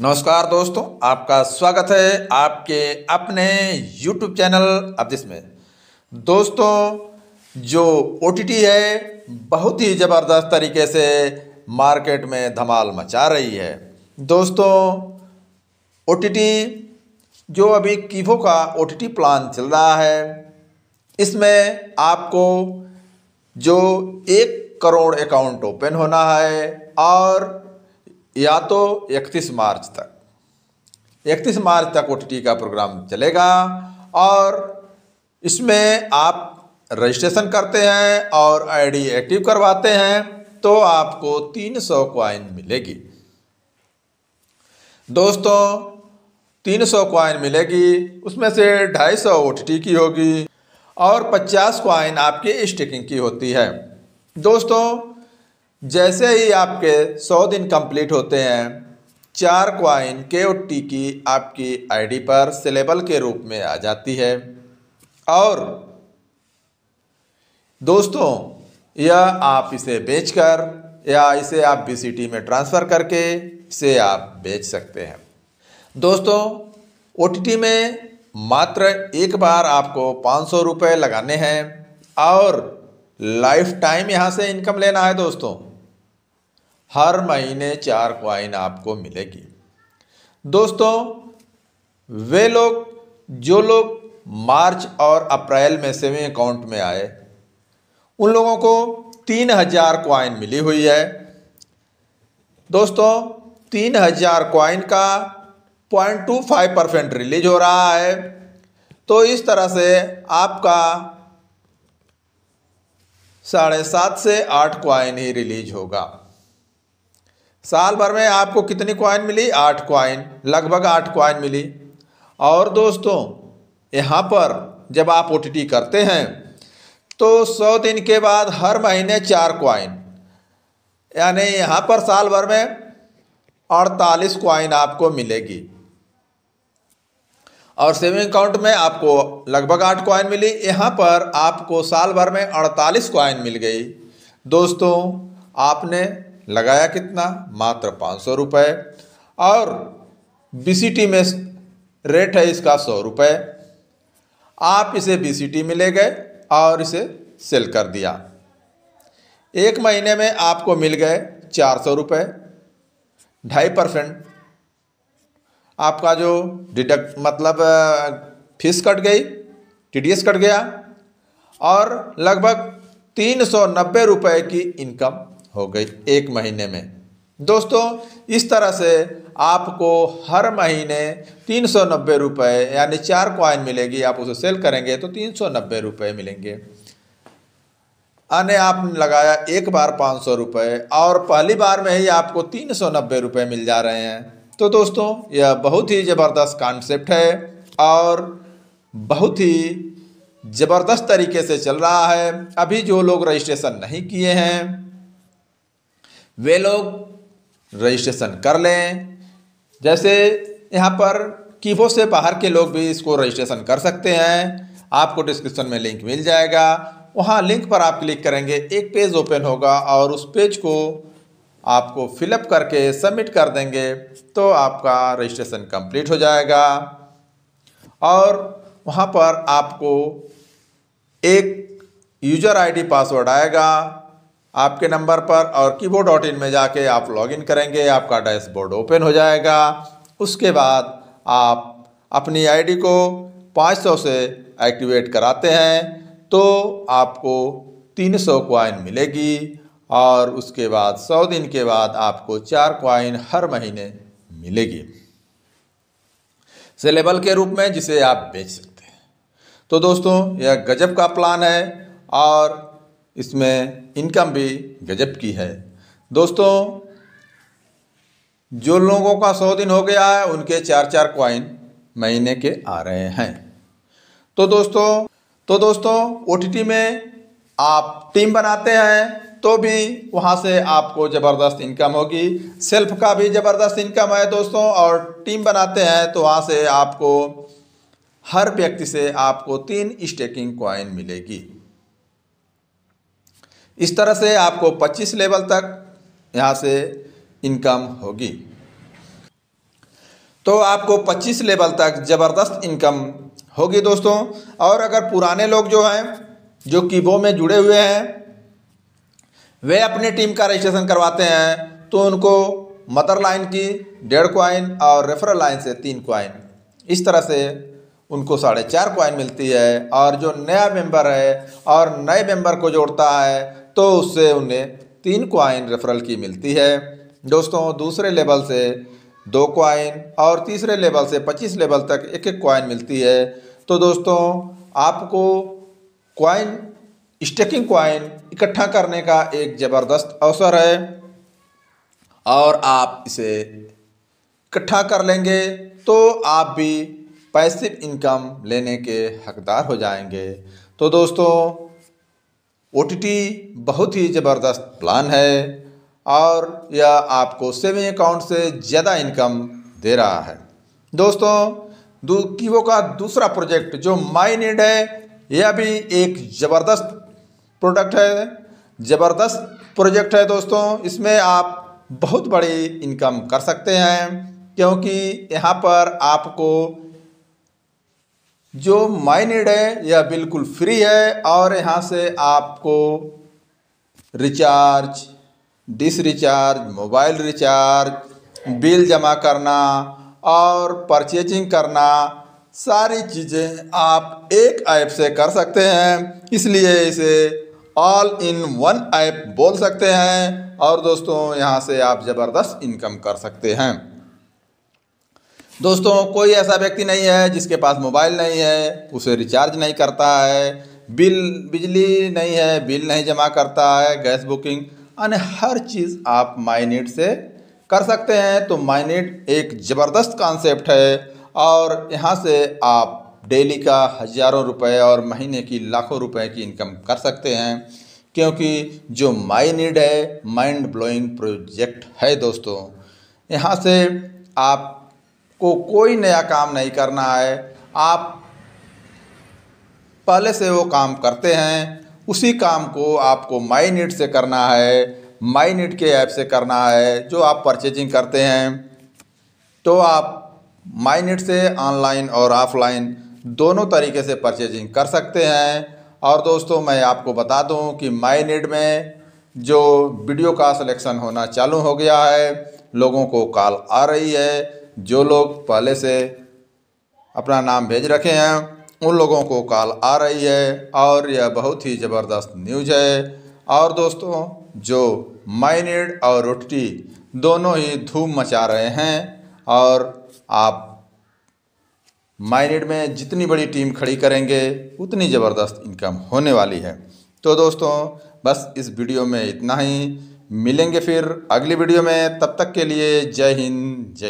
नमस्कार दोस्तों आपका स्वागत है आपके अपने YouTube चैनल अब जिसमें दोस्तों जो ओ है बहुत ही ज़बरदस्त तरीके से मार्केट में धमाल मचा रही है दोस्तों ओ जो अभी कीवो का ओ प्लान चल रहा है इसमें आपको जो एक करोड़ अकाउंट ओपन होना है और या तो 31 मार्च तक 31 मार्च तक ओ का प्रोग्राम चलेगा और इसमें आप रजिस्ट्रेशन करते हैं और आईडी एक्टिव करवाते हैं तो आपको 300 सौ क्वाइन मिलेगी दोस्तों 300 सौ क्वाइन मिलेगी उसमें से 250 सौ ओ की होगी और 50 क्वाइन आपके स्टेकिंग की होती है दोस्तों जैसे ही आपके सौ दिन कंप्लीट होते हैं चार क्वाइन के की आपकी आईडी पर सिलेबल के रूप में आ जाती है और दोस्तों यह आप इसे बेचकर या इसे आप बीसीटी में ट्रांसफ़र करके इसे आप बेच सकते हैं दोस्तों ओ में मात्र एक बार आपको पाँच सौ रुपये लगाने हैं और लाइफ टाइम यहाँ से इनकम लेना है दोस्तों हर महीने चार क्वाइन आपको मिलेगी दोस्तों वे लोग जो लोग मार्च और अप्रैल में सेविंग अकाउंट में आए उन लोगों को तीन हज़ार क्वाइन मिली हुई है दोस्तों तीन हज़ार क्वाइन का point two five percent release हो रहा है तो इस तरह से आपका साढ़े सात से आठ क्वाइन ही रिलीज होगा साल भर में आपको कितनी क्वाइन मिली आठ कॉइन लगभग आठ कॉइन मिली और दोस्तों यहाँ पर जब आप ओ करते हैं तो सौ दिन के बाद हर महीने चार कॉइन यानी यहाँ पर साल भर में अड़तालीस कॉइन आपको मिलेगी और सेविंग अकाउंट में आपको लगभग आठ कॉइन मिली यहाँ पर आपको साल भर में अड़तालीस कॉइन मिल गई दोस्तों आपने लगाया कितना मात्र पाँच सौ रुपये और बीसीटी में रेट है इसका सौ रुपये आप इसे बीसीटी में ले गए और इसे सेल कर दिया एक महीने में आपको मिल गए चार सौ रुपये ढाई परसेंट आपका जो डिडक्ट मतलब फीस कट गई टीडीएस कट गया और लगभग तीन सौ नब्बे रुपये की इनकम हो गई एक महीने में दोस्तों इस तरह से आपको हर महीने तीन सौ नब्बे रुपये यानी चार क्वाइन मिलेगी आप उसे सेल करेंगे तो तीन सौ नब्बे रुपये मिलेंगे अने आपने लगाया एक बार पाँच सौ रुपये और पहली बार में ही आपको तीन सौ नब्बे रुपये मिल जा रहे हैं तो दोस्तों यह बहुत ही ज़बरदस्त कॉन्सेप्ट है और बहुत ही ज़बरदस्त तरीके से चल रहा है अभी जो लोग रजिस्ट्रेशन नहीं किए हैं वे लोग रजिस्ट्रेशन कर लें जैसे यहाँ पर कीबो से बाहर के लोग भी इसको रजिस्ट्रेशन कर सकते हैं आपको डिस्क्रिप्शन में लिंक मिल जाएगा वहाँ लिंक पर आप क्लिक करेंगे एक पेज ओपन होगा और उस पेज को आपको फिलअप करके सबमिट कर देंगे तो आपका रजिस्ट्रेशन कंप्लीट हो जाएगा और वहाँ पर आपको एक यूजर आईडी पासवर्ड आएगा आपके नंबर पर और कीबोर्ड डॉट इन में जाके आप लॉगिन करेंगे आपका डैशबोर्ड ओपन हो जाएगा उसके बाद आप अपनी आईडी को 500 से एक्टिवेट कराते हैं तो आपको 300 क्वाइन मिलेगी और उसके बाद 100 दिन के बाद आपको चार क्वाइन हर महीने मिलेगी सेलेबल के रूप में जिसे आप बेच सकते हैं तो दोस्तों यह गजब का प्लान है और इसमें इनकम भी गजब की है दोस्तों जो लोगों का सौ दिन हो गया है उनके चार चार क्वाइन महीने के आ रहे हैं तो दोस्तों तो दोस्तों ओ में आप टीम बनाते हैं तो भी वहाँ से आपको ज़बरदस्त इनकम होगी सेल्फ का भी ज़बरदस्त इनकम है दोस्तों और टीम बनाते हैं तो वहाँ से आपको हर व्यक्ति से आपको तीन स्टेकिंग कॉइन मिलेगी इस तरह से आपको 25 लेवल तक यहाँ से इनकम होगी तो आपको 25 लेवल तक ज़बरदस्त इनकम होगी दोस्तों और अगर पुराने लोग जो हैं जो कीबो में जुड़े हुए हैं वे अपने टीम का रजिस्ट्रेशन करवाते हैं तो उनको मदर लाइन की डेढ़ क्वाइन और रेफरल लाइन से तीन क्वाइन इस तरह से उनको साढ़े चार क्वाइन मिलती है और जो नया मेंबर है और नए मेंबर को जोड़ता है तो उससे उन्हें तीन क्वाइन रेफरल की मिलती है दोस्तों दूसरे लेवल से दो क्वाइन और तीसरे लेवल से पच्चीस लेवल तक एक एक क्वाइन मिलती है तो दोस्तों आपको क्वाइन स्टेकिंग क्वाइन इकट्ठा करने का एक ज़बरदस्त अवसर है और आप इसे इकट्ठा कर लेंगे तो आप भी पैसिव इनकम लेने के हकदार हो जाएंगे तो दोस्तों ओ बहुत ही ज़बरदस्त प्लान है और यह आपको सेविंग अकाउंट से ज़्यादा इनकम दे रहा है दोस्तों कीवो का दूसरा प्रोजेक्ट जो माई नीड है यह भी एक ज़बरदस्त प्रोडक्ट है ज़बरदस्त प्रोजेक्ट है दोस्तों इसमें आप बहुत बड़ी इनकम कर सकते हैं क्योंकि यहाँ पर आपको जो माइनेड है यह बिल्कुल फ्री है और यहाँ से आपको recharge dish recharge mobile recharge bill जमा करना और परचेजिंग करना सारी चीज़ें आप एक ऐप से कर सकते हैं इसलिए इसे ऑल इन वन ऐप बोल सकते हैं और दोस्तों यहाँ से आप ज़बरदस्त इनकम कर सकते हैं दोस्तों कोई ऐसा व्यक्ति नहीं है जिसके पास मोबाइल नहीं है उसे रिचार्ज नहीं करता है बिल बिजली नहीं है बिल नहीं जमा करता है गैस बुकिंग अन्य हर चीज़ आप माइनेट से कर सकते हैं तो माइनेट एक ज़बरदस्त कॉन्सेप्ट है और यहाँ से आप डेली का हज़ारों रुपए और महीने की लाखों रुपए की इनकम कर सकते हैं क्योंकि जो माइनेट है माइंड ब्लोइंग प्रोजेक्ट है दोस्तों यहाँ से आप को कोई नया काम नहीं करना है आप पहले से वो काम करते हैं उसी काम को आपको माई नीट से करना है माई नीट के ऐप से करना है जो आप परचेजिंग करते हैं तो आप माई नीट से ऑनलाइन और ऑफलाइन दोनों तरीके से परचेजिंग कर सकते हैं और दोस्तों मैं आपको बता दूं कि माई नीट में जो वीडियो का सिलेक्शन होना चालू हो गया है लोगों को कॉल आ रही है जो लोग पहले से अपना नाम भेज रखे हैं उन लोगों को कॉल आ रही है और यह बहुत ही ज़बरदस्त न्यूज है और दोस्तों जो माइनेड और रोटी दोनों ही धूम मचा रहे हैं और आप माइनेड में जितनी बड़ी टीम खड़ी करेंगे उतनी ज़बरदस्त इनकम होने वाली है तो दोस्तों बस इस वीडियो में इतना ही मिलेंगे फिर अगली वीडियो में तब तक के लिए जय हिंद जय